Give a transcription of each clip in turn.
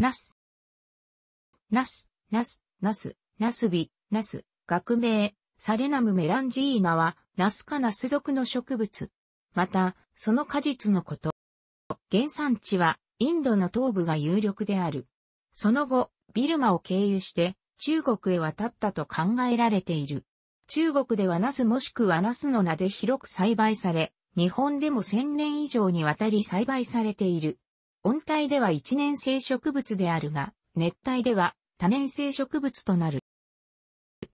ナス。ナス、ナス、ナス、ナスビ、ナス、学名、サレナムメランジーナは、ナス科ナス属の植物。また、その果実のこと。原産地は、インドの東部が有力である。その後、ビルマを経由して、中国へ渡ったと考えられている。中国ではナスもしくはナスの名で広く栽培され、日本でも1000年以上にわたり栽培されている。温帯では一年生植物であるが、熱帯では多年生植物となる。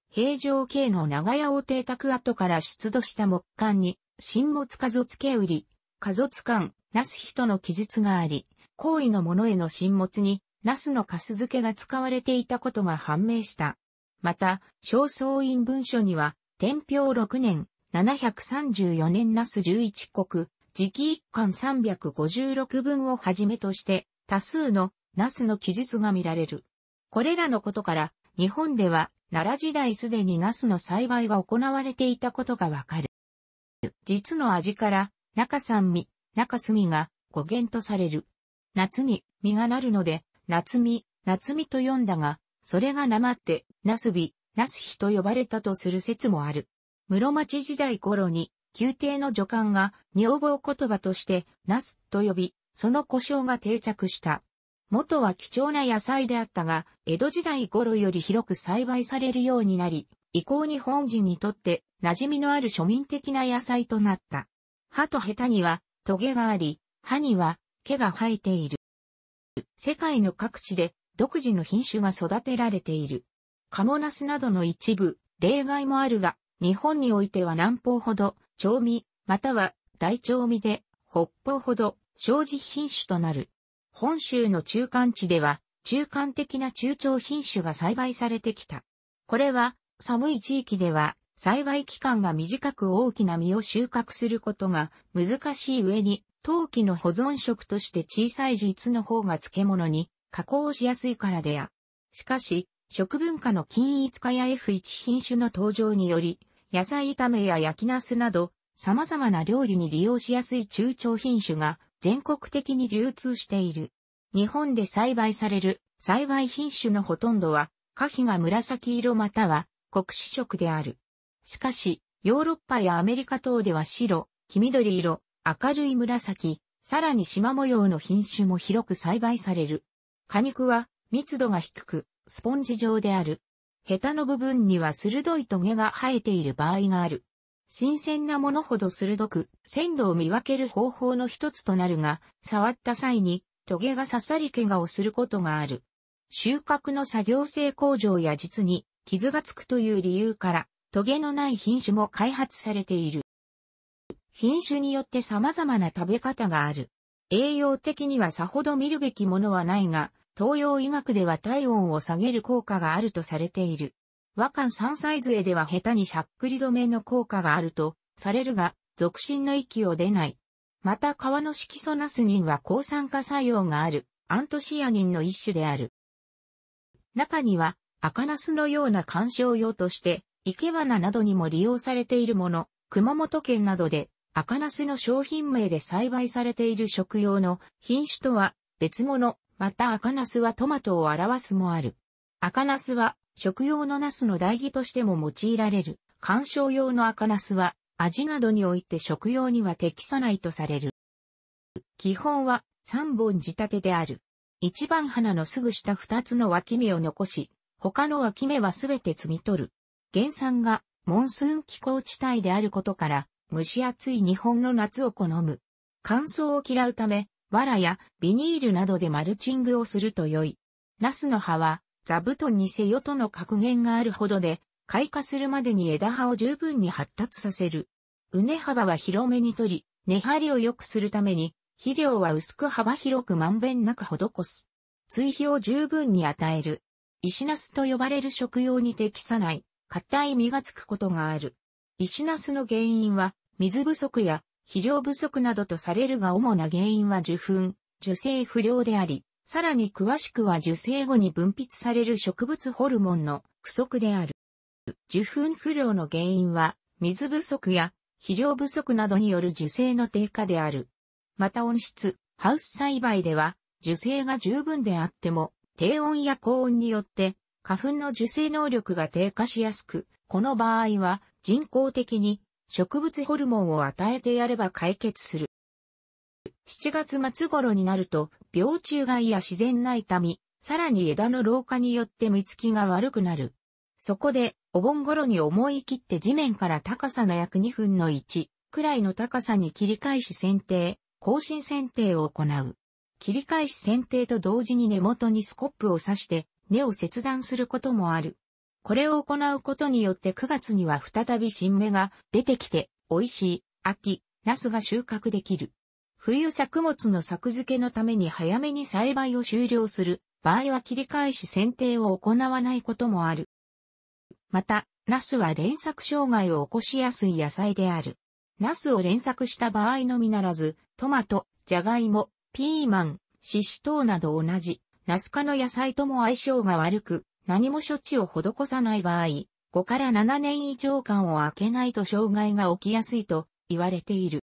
平城系の長屋を邸宅跡から出土した木簡に、新物家族家売り、家族館、なす人の記述があり、行為の者への新物に、ナスのカス漬けが使われていたことが判明した。また、正倉院文書には、天平6年、734年ナス11国、次期一巻356文をはじめとして多数のナスの記述が見られる。これらのことから日本では奈良時代すでにナスの栽培が行われていたことがわかる。実の味から中酸味、中炭が語源とされる。夏に実がなるので、夏実、夏実と呼んだが、それがなまって、ナスビ、ナスヒと呼ばれたとする説もある。室町時代頃に宮廷の女官が女房言葉としてナスと呼び、その故障が定着した。元は貴重な野菜であったが、江戸時代頃より広く栽培されるようになり、以降日本人にとって馴染みのある庶民的な野菜となった。歯とヘタにはトゲがあり、歯には毛が生えている。世界の各地で独自の品種が育てられている。カモナスなどの一部、例外もあるが、日本においては南方ほど調味、または大調味で北方ほど生地品種となる。本州の中間地では中間的な中長品種が栽培されてきた。これは寒い地域では栽培期間が短く大きな実を収穫することが難しい上に陶器の保存食として小さい実の方が漬物に加工しやすいからであ。しかし、食文化の均一化や F1 品種の登場により、野菜炒めや焼きナスなど、様々な料理に利用しやすい中長品種が全国的に流通している。日本で栽培される栽培品種のほとんどは、花皮が紫色または黒紫色である。しかし、ヨーロッパやアメリカ等では白、黄緑色、明るい紫、さらに縞模様の品種も広く栽培される。果肉は密度が低く、スポンジ状である。ヘタの部分には鋭いトゲが生えている場合がある。新鮮なものほど鋭く、鮮度を見分ける方法の一つとなるが、触った際に、トゲが刺さり怪我をすることがある。収穫の作業性工場や実に、傷がつくという理由から、トゲのない品種も開発されている。品種によって様々な食べ方がある。栄養的にはさほど見るべきものはないが、東洋医学では体温を下げる効果があるとされている。和漢三歳杖では下手にしゃっくり止めの効果があるとされるが、俗心の息を出ない。また川の色素ナスニンは抗酸化作用がある、アントシアニンの一種である。中には、赤ナスのような干渉用として、生け花などにも利用されているもの、熊本県などで赤ナスの商品名で栽培されている食用の品種とは別物、また赤ナスはトマトを表すもある。赤ナスは食用のナスの代議としても用いられる。観賞用の赤ナスは味などにおいて食用には適さないとされる。基本は三本仕立てである。一番花のすぐ下二つの脇芽を残し、他の脇芽はすべて摘み取る。原産がモンスーン気候地帯であることから、蒸し暑い日本の夏を好む。乾燥を嫌うため、藁やビニールなどでマルチングをすると良い。ナスの葉は座布団にせよとの格言があるほどで、開花するまでに枝葉を十分に発達させる。畝幅は広めにとり、根張りを良くするために、肥料は薄く幅広くまんべんなく施す。追肥を十分に与える。石ナスと呼ばれる食用に適さない、硬い実がつくことがある。石ナスの原因は、水不足や肥料不足などとされるが主な原因は受粉、受精不良であり、さらに詳しくは受精後に分泌される植物ホルモンの不足である。受粉不良の原因は、水不足や肥料不足などによる受精の低下である。また温室、ハウス栽培では、受精が十分であっても、低温や高温によって、花粉の受精能力が低下しやすく、この場合は人工的に植物ホルモンを与えてやれば解決する。7月末頃になると、病虫害や自然な痛み、さらに枝の老化によって見つきが悪くなる。そこで、お盆頃に思い切って地面から高さの約2分の1くらいの高さに切り返し剪定、更新剪定を行う。切り返し剪定と同時に根元にスコップを刺して根を切断することもある。これを行うことによって9月には再び新芽が出てきて、美味しい、秋、ナスが収穫できる。冬作物の作付けのために早めに栽培を終了する場合は切り返し剪定を行わないこともある。また、ナスは連作障害を起こしやすい野菜である。ナスを連作した場合のみならず、トマト、ジャガイモ、ピーマン、シシトウなど同じ、ナス科の野菜とも相性が悪く、何も処置を施さない場合、5から7年以上間を空けないと障害が起きやすいと言われている。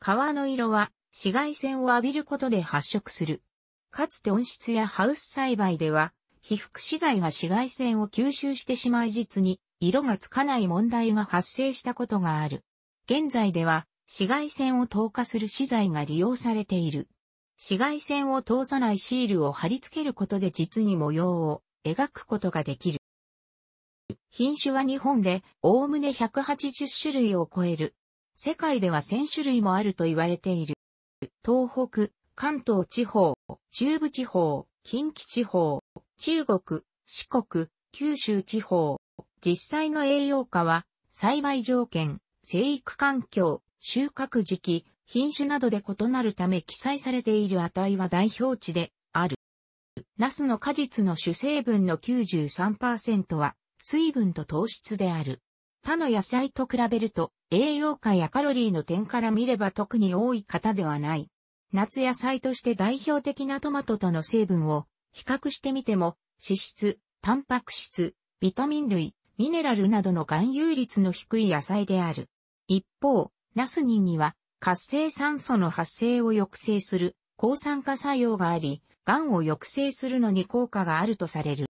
川の色は紫外線を浴びることで発色する。かつて温室やハウス栽培では、被覆資材が紫外線を吸収してしまい実に色がつかない問題が発生したことがある。現在では紫外線を透過する資材が利用されている。紫外線を通さないシールを貼り付けることで実に模様を描くことができる。品種は日本で、おおむね180種類を超える。世界では1000種類もあると言われている。東北、関東地方、中部地方、近畿地方、中国、四国、九州地方。実際の栄養価は、栽培条件、生育環境、収穫時期、品種などで異なるため記載されている値は代表値でナスの果実の主成分の93%は水分と糖質である。他の野菜と比べると栄養価やカロリーの点から見れば特に多い方ではない。夏野菜として代表的なトマトとの成分を比較してみても脂質、タンパク質、ビタミン類、ミネラルなどの含有率の低い野菜である。一方、ナスニンには活性酸素の発生を抑制する抗酸化作用があり、んを抑制するのに効果があるとされる。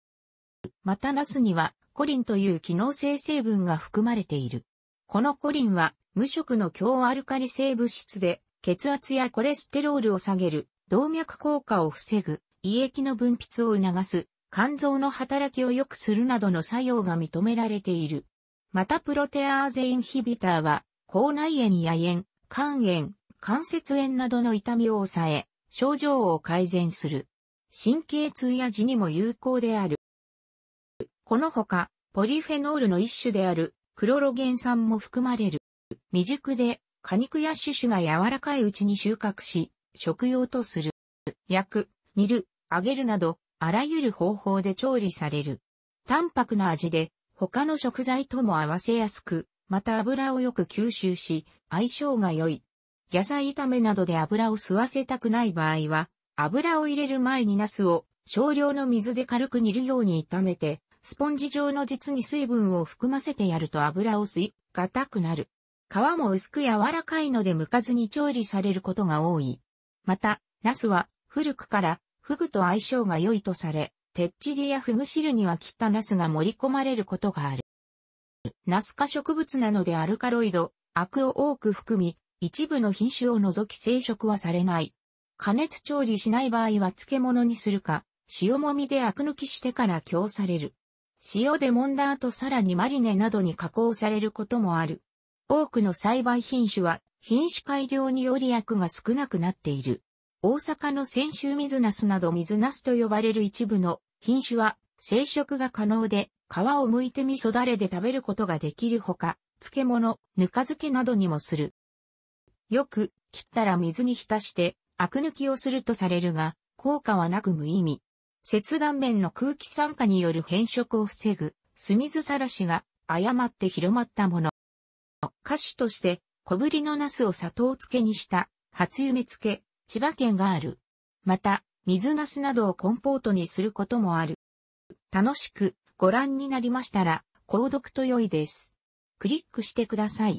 またナスにはコリンという機能性成分が含まれている。このコリンは無色の強アルカリ性物質で血圧やコレステロールを下げる、動脈硬化を防ぐ、胃液の分泌を促す、肝臓の働きを良くするなどの作用が認められている。またプロテアーゼインヒビターは、口内炎や炎、肝炎、関節炎などの痛みを抑え、症状を改善する。神経痛や痔にも有効である。このほか、ポリフェノールの一種であるクロロゲン酸も含まれる。未熟で果肉や種子が柔らかいうちに収穫し、食用とする。焼く、煮る、揚げるなど、あらゆる方法で調理される。淡白な味で、他の食材とも合わせやすく、また油をよく吸収し、相性が良い。野菜炒めなどで油を吸わせたくない場合は、油を入れる前にナスを少量の水で軽く煮るように炒めて、スポンジ状の実に水分を含ませてやると油を吸い、硬くなる。皮も薄く柔らかいので剥かずに調理されることが多い。また、ナスは古くからフグと相性が良いとされ、てっちりやフグ汁には切ったナスが盛り込まれることがある。ナス科植物なのでアルカロイド、アクを多く含み、一部の品種を除き生食はされない。加熱調理しない場合は漬物にするか、塩もみでアク抜きしてから供される。塩で揉んだ後さらにマリネなどに加工されることもある。多くの栽培品種は品種改良によりアクが少なくなっている。大阪の泉州水ナスなど水ナスと呼ばれる一部の品種は生食が可能で皮を剥いて味噌だれで食べることができるほか、漬物、ぬか漬けなどにもする。よく、切ったら水に浸して、アク抜きをするとされるが、効果はなく無意味。切断面の空気酸化による変色を防ぐ、酢水さらしが誤って広まったもの。歌手として、小ぶりのナスを砂糖漬けにした、初夢漬け、千葉県がある。また、水ナスなどをコンポートにすることもある。楽しくご覧になりましたら、購読と良いです。クリックしてください。